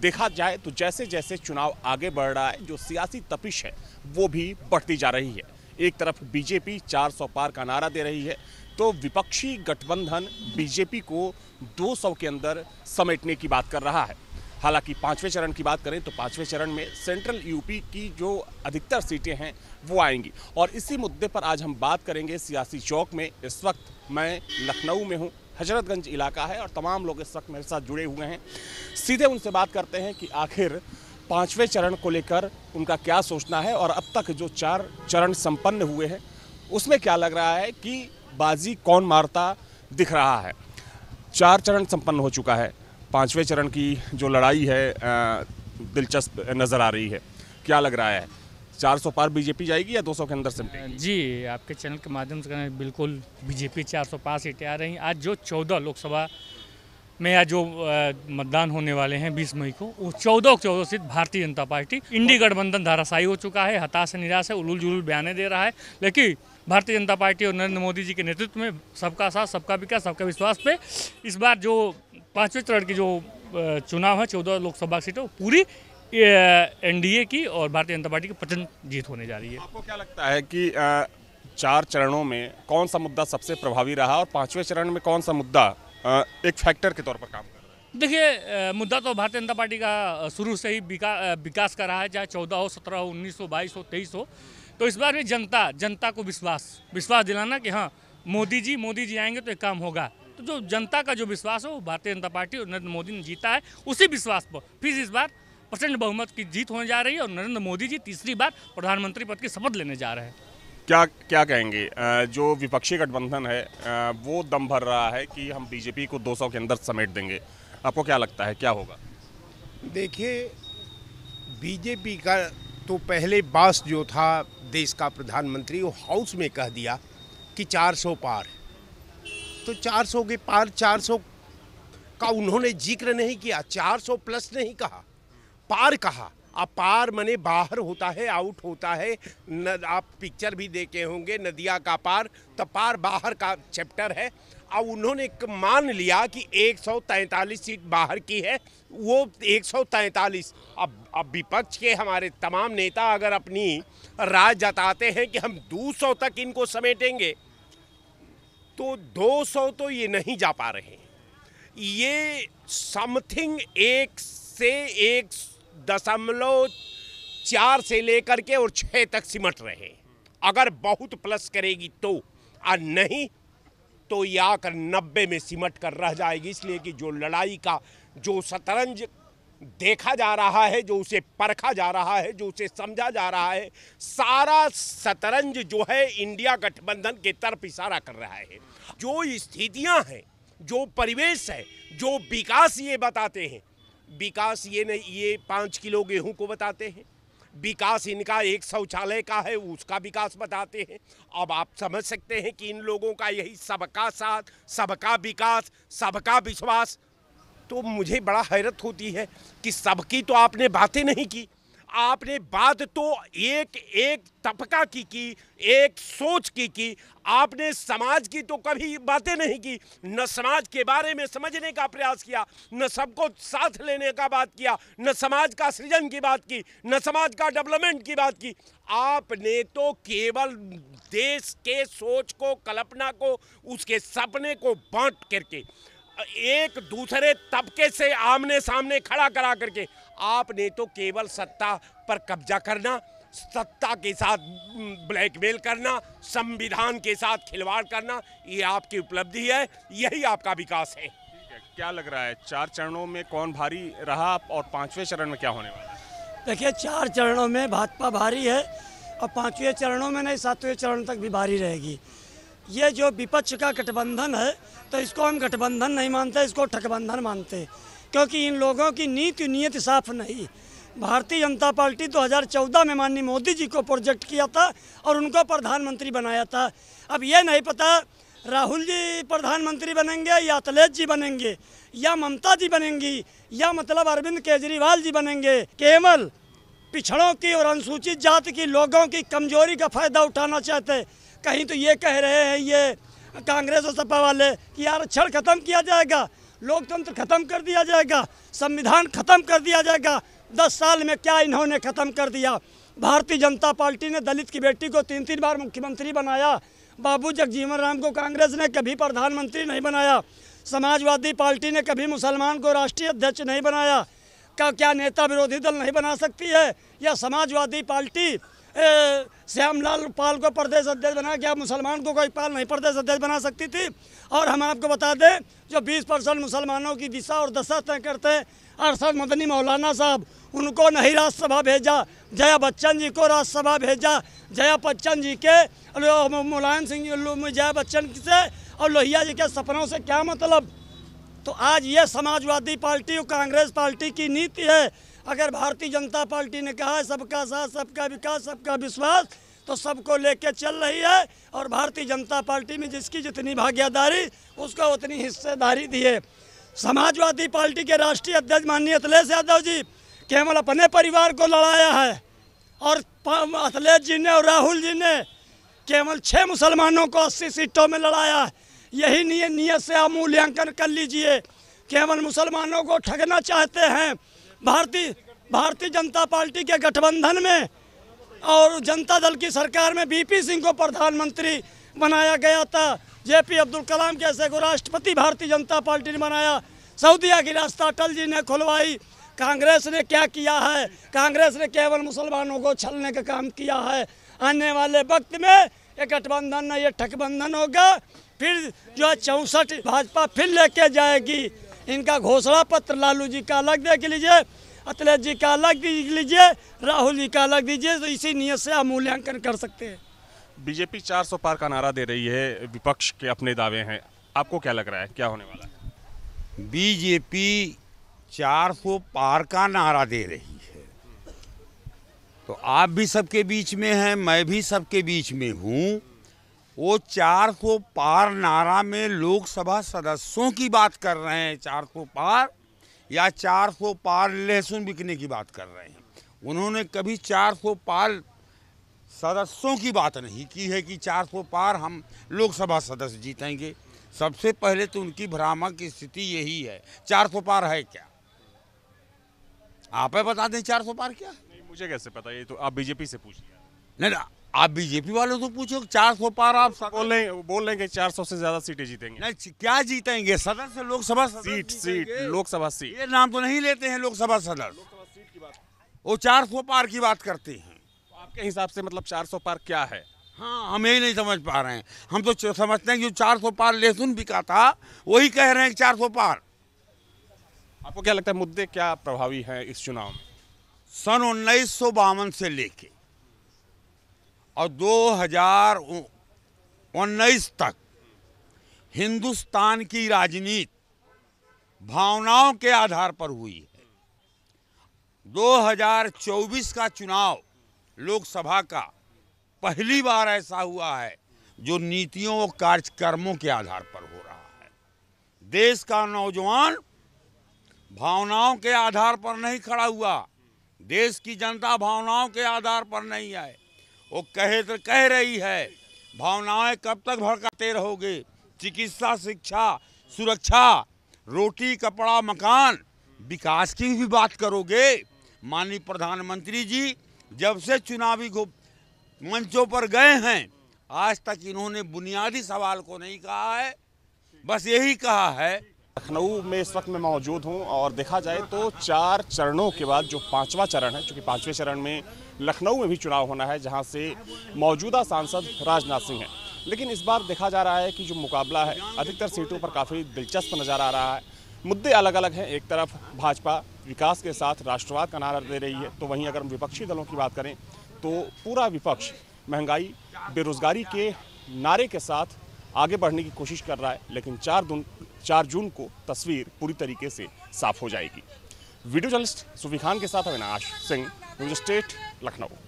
देखा जाए तो जैसे जैसे चुनाव आगे बढ़ रहा है जो सियासी तपिश है वो भी बढ़ती जा रही है एक तरफ बीजेपी 400 पार का नारा दे रही है तो विपक्षी गठबंधन बीजेपी को 200 के अंदर समेटने की बात कर रहा है हालांकि पाँचवें चरण की बात करें तो पाँचवें चरण में सेंट्रल यूपी की जो अधिकतर सीटें हैं वो आएंगी और इसी मुद्दे पर आज हम बात करेंगे सियासी चौक में इस वक्त मैं लखनऊ में हूँ हजरतगंज इलाका है और तमाम लोग इस वक्त मेरे साथ जुड़े हुए हैं सीधे उनसे बात करते हैं कि आखिर पाँचवें चरण को लेकर उनका क्या सोचना है और अब तक जो चार चरण संपन्न हुए हैं उसमें क्या लग रहा है कि बाजी कौन मारता दिख रहा है चार चरण संपन्न हो चुका है पाँचवें चरण की जो लड़ाई है दिलचस्प नज़र आ रही है क्या लग रहा है 400 पार बीजेपी जाएगी या 200 के अंदर से जी आपके चैनल के माध्यम से बिल्कुल बीजेपी 400 पार सीटें आ रही हैं आज जो 14 लोकसभा में आज जो मतदान होने वाले हैं 20 मई को वो चौदह चौदह सीट भारतीय जनता पार्टी इंडी गठबंधन धाराशाही हो चुका है हताश निराश है उलूल जुलूल बयाने दे रहा है लेकिन भारतीय जनता पार्टी और नरेंद्र मोदी जी के नेतृत्व में सबका साथ सबका विकास सबका विश्वास पे इस बार जो पाँचवें चरण की जो चुनाव है चौदह लोकसभा सीटों पूरी एनडीए की और भारतीय जनता पार्टी की प्रचंड जीत होने जा रही है आपको क्या लगता है कि चार चरणों में कौन सा मुद्दा सबसे प्रभावी रहा और पाँचवें चरण में कौन सा मुद्दा एक फैक्टर के तौर पर काम कर रहा है देखिए मुद्दा तो भारतीय जनता पार्टी का शुरू से ही विकास का रहा है चाहे चौदह हो सत्रह हो उन्नीस हो बाईस हो तेईस हो तो इस बार भी जनता जनता को विश्वास विश्वास दिलाना कि हाँ मोदी जी मोदी जी आएंगे तो एक काम होगा तो जो जनता का जो विश्वास हो भारतीय जनता पार्टी और नरेंद्र मोदी ने जीता है उसी विश्वास पर फिर इस बार प्रचंड बहुमत की जीत होने जा रही है और नरेंद्र मोदी जी तीसरी बार प्रधानमंत्री पद की शपथ लेने जा रहे हैं क्या क्या कहेंगे जो विपक्षी गठबंधन है वो दम भर रहा है कि हम बीजेपी को 200 के अंदर समेट देंगे आपको क्या लगता है क्या होगा देखिए बीजेपी का तो पहले बास जो था देश का प्रधानमंत्री वो हाउस में कह दिया कि 400 पार तो 400 के पार 400 का उन्होंने जिक्र नहीं किया 400 प्लस नहीं कहा पार कहा अपार मने बाहर होता है आउट होता है न, आप पिक्चर भी देखे होंगे नदिया का पार तो पार बाहर का चैप्टर है अब उन्होंने मान लिया कि 143 सीट बाहर की है वो 143 अब अब विपक्ष के हमारे तमाम नेता अगर अपनी राय जताते हैं कि हम 200 तक इनको समेटेंगे तो 200 तो ये नहीं जा पा रहे ये समथिंग एक से एक दशमलव चार से लेकर के और छः तक सिमट रहे अगर बहुत प्लस करेगी तो और नहीं तो ये आकर नब्बे में सिमट कर रह जाएगी इसलिए कि जो लड़ाई का जो शतरंज देखा जा रहा है जो उसे परखा जा रहा है जो उसे समझा जा रहा है सारा शतरंज जो है इंडिया गठबंधन के तरफ इशारा कर रहा है जो स्थितियां हैं जो परिवेश है जो विकास ये बताते हैं विकास ये नहीं ये पाँच किलो गेहूं को बताते हैं विकास इनका एक शौचालय का है उसका विकास बताते हैं अब आप समझ सकते हैं कि इन लोगों का यही सबका साथ सबका विकास सबका विश्वास तो मुझे बड़ा हैरत होती है कि सबकी तो आपने बातें नहीं की आपने बात तो एक एक तबका की की एक सोच की की आपने समाज की तो कभी बातें नहीं की न समाज के बारे में समझने का प्रयास किया न सबको साथ लेने का बात किया न समाज का सृजन की बात की न समाज का डेवलपमेंट की बात की आपने तो केवल देश के सोच को कल्पना को उसके सपने को बांट करके एक दूसरे तबके से आमने सामने खड़ा करा करके आपने तो केवल सत्ता पर कब्जा करना सत्ता के साथ ब्लैकमेल करना संविधान के साथ खिलवाड़ करना ये आपकी उपलब्धि है यही आपका विकास है क्या लग रहा है चार चरणों में कौन भारी रहा और पांचवें चरण में क्या होने वाला है देखिए चार चरणों में भाजपा भारी है और पांचवें चरणों में नहीं सातवें चरण तक भी भारी रहेगी ये जो विपक्ष का गठबंधन है तो इसको हम गठबंधन नहीं मानते इसको ठकबंधन मानते क्योंकि इन लोगों की नीति नीयत साफ नहीं भारतीय जनता पार्टी 2014 में माननीय मोदी जी को प्रोजेक्ट किया था और उनको प्रधानमंत्री बनाया था अब ये नहीं पता राहुल जी प्रधानमंत्री बनेंगे या अखिलेश जी बनेंगे या ममता जी बनेंगी या मतलब अरविंद केजरीवाल जी बनेंगे केवल पिछड़ों की और अनुसूचित जाति की लोगों की कमजोरी का फायदा उठाना चाहते कहीं तो ये कह रहे हैं ये कांग्रेस और सपा वाले कि आरक्षण खत्म किया जाएगा लोकतंत्र खत्म कर दिया जाएगा संविधान खत्म कर दिया जाएगा दस साल में क्या इन्होंने खत्म कर दिया भारतीय जनता पार्टी ने दलित की बेटी को तीन तीन बार मुख्यमंत्री बनाया बाबू जगजीवन राम को कांग्रेस ने कभी प्रधानमंत्री नहीं बनाया समाजवादी पार्टी ने कभी मुसलमान को राष्ट्रीय अध्यक्ष नहीं बनाया का क्या नेता विरोधी दल नहीं बना सकती है या समाजवादी पार्टी श्यामलाल पाल को प्रदेश अध्यक्ष बना क्या मुसलमान को कोई पाल नहीं प्रदेश अध्यक्ष बना सकती थी और हम आपको बता दें जो 20 परसेंट मुसलमानों की दिशा और दशा तय करते हैं अरसद मदनी मौलाना साहब उनको नहीं राज्यसभा भेजा जया बच्चन जी को राज्यसभा भेजा जया बच्चन जी के मुलायम सिंह जया बच्चन से और लोहिया जी के सपनों से क्या मतलब तो आज ये समाजवादी पार्टी और कांग्रेस पार्टी की नीति है अगर भारतीय जनता पार्टी ने कहा है सबका साथ सबका विकास सबका विश्वास तो सबको लेके चल रही है और भारतीय जनता पार्टी में जिसकी जितनी भागीदारी उसको उतनी हिस्सेदारी दी है समाजवादी पार्टी के राष्ट्रीय अध्यक्ष माननीय अखिलेश यादव जी केवल अपने परिवार को लड़ाया है और अखिलेश जी ने और राहुल जी ने केवल छः मुसलमानों को अस्सी सीटों में लड़ाया है यही नियत नियत से आप मूल्यांकन कर लीजिए केवल मुसलमानों को ठगना चाहते हैं भारतीय भारतीय जनता पार्टी के गठबंधन में और जनता दल की सरकार में बीपी सिंह को प्रधानमंत्री बनाया गया था जेपी अब्दुल कलाम ऐसे को राष्ट्रपति भारतीय जनता पार्टी ने बनाया सऊदीया की रास्ता अटल जी ने खुलवाई कांग्रेस ने क्या किया है कांग्रेस ने केवल मुसलमानों को छलने का काम किया है आने वाले वक्त में ये गठबंधन न ये ठकबंधन होगा फिर जो है चौंसठ भाजपा फिर लेके जाएगी इनका घोषणा पत्र लालू जी का अलग देख लीजिए अखिलेश जी का अलग देख लीजिए राहुल जी का अलग दीजिए तो इसी नियत से आप मूल्यांकन कर सकते हैं बीजेपी 400 पार का नारा दे रही है विपक्ष के अपने दावे हैं आपको क्या लग रहा है क्या होने वाला है बीजेपी 400 पार का नारा दे रही है तो आप भी सबके बीच में हैं मैं भी सबके बीच में हूँ वो 400 पार नारा में लोकसभा सदस्यों की बात कर रहे हैं 400 पार या 400 पार लहसुन बिकने की बात कर रहे हैं उन्होंने कभी 400 पार सदस्यों की बात नहीं की है कि 400 पार हम लोकसभा सदस्य जीतेंगे सबसे पहले तो उनकी भ्रामक स्थिति यही है 400 पार है क्या आप बता दें 400 पार क्या नहीं मुझे कैसे पता ये तो आप बीजेपी से पूछ लिया नहीं आप बीजेपी वालों से तो पूछो चार सौ पार आप बोल रहे बोल रहे चार सौ से ज्यादा सीटें जीतेंगे नहीं क्या जीतेंगे सदन से Lok Sabha seat seat Lok Sabha seat ये नाम तो नहीं लेते हैं लोकसभा सदन वो चार सौ पार की बात करते हैं तो आपके हिसाब से मतलब चार सौ पार क्या है हाँ हम यही नहीं समझ पा रहे हैं हम तो समझते हैं कि चार सौ पार लहसुन बिका था वही कह रहे हैं चार सौ पार आपको क्या लगता है मुद्दे क्या प्रभावी है इस चुनाव में सन उन्नीस से लेके और उन्नीस तक हिंदुस्तान की राजनीति भावनाओं के आधार पर हुई है 2024 का चुनाव लोकसभा का पहली बार ऐसा हुआ है जो नीतियों और कार्यक्रमों के आधार पर हो रहा है देश का नौजवान भावनाओं के आधार पर नहीं खड़ा हुआ देश की जनता भावनाओं के आधार पर नहीं आए वो कहे तो कह रही है भावनाएं कब तक भड़काते रहोगे चिकित्सा शिक्षा सुरक्षा रोटी कपड़ा मकान विकास की भी बात करोगे माननीय प्रधानमंत्री जी जब से चुनावी मंचों पर गए हैं आज तक इन्होंने बुनियादी सवाल को नहीं कहा है बस यही कहा है लखनऊ में इस वक्त मैं मौजूद हूं और देखा जाए तो चार चरणों के बाद जो पांचवा चरण है क्योंकि पांचवें चरण में लखनऊ में भी चुनाव होना है जहां से मौजूदा सांसद राजनाथ सिंह हैं लेकिन इस बार देखा जा रहा है कि जो मुकाबला है अधिकतर सीटों पर काफ़ी दिलचस्प नज़र आ रहा है मुद्दे अलग अलग हैं एक तरफ भाजपा विकास के साथ राष्ट्रवाद का नारा दे रही है तो वहीं अगर हम विपक्षी दलों की बात करें तो पूरा विपक्ष महंगाई बेरोजगारी के नारे के साथ आगे बढ़ने की कोशिश कर रहा है लेकिन चार दिन चार जून को तस्वीर पूरी तरीके से साफ हो जाएगी वीडियो जर्नलिस्ट सुफी खान के साथ अविनाश सिंह न्यूज स्टेट लखनऊ